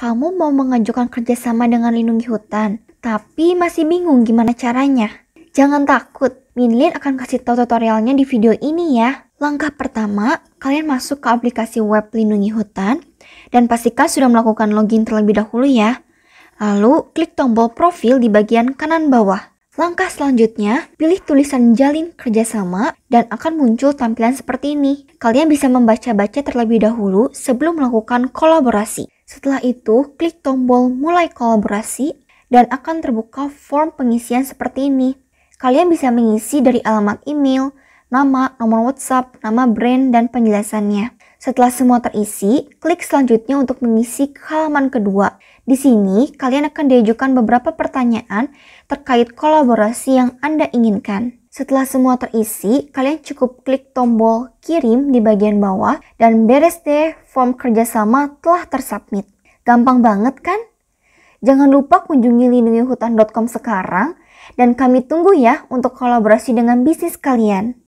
kamu mau mengajukan kerjasama dengan lindungi hutan, tapi masih bingung gimana caranya. Jangan takut, Minlin akan kasih tau tutorialnya di video ini ya. Langkah pertama, kalian masuk ke aplikasi web lindungi hutan dan pastikan sudah melakukan login terlebih dahulu ya. Lalu, klik tombol profil di bagian kanan bawah. Langkah selanjutnya, pilih tulisan jalin kerjasama dan akan muncul tampilan seperti ini. Kalian bisa membaca-baca terlebih dahulu sebelum melakukan kolaborasi. Setelah itu, klik tombol mulai kolaborasi dan akan terbuka form pengisian seperti ini. Kalian bisa mengisi dari alamat email, nama, nomor WhatsApp, nama brand, dan penjelasannya. Setelah semua terisi, klik selanjutnya untuk mengisi halaman kedua. Di sini, kalian akan diajukan beberapa pertanyaan terkait kolaborasi yang Anda inginkan. Setelah semua terisi, kalian cukup klik tombol kirim di bagian bawah dan beres deh form kerjasama telah tersubmit. Gampang banget kan? Jangan lupa kunjungi lindungihutan.com sekarang dan kami tunggu ya untuk kolaborasi dengan bisnis kalian.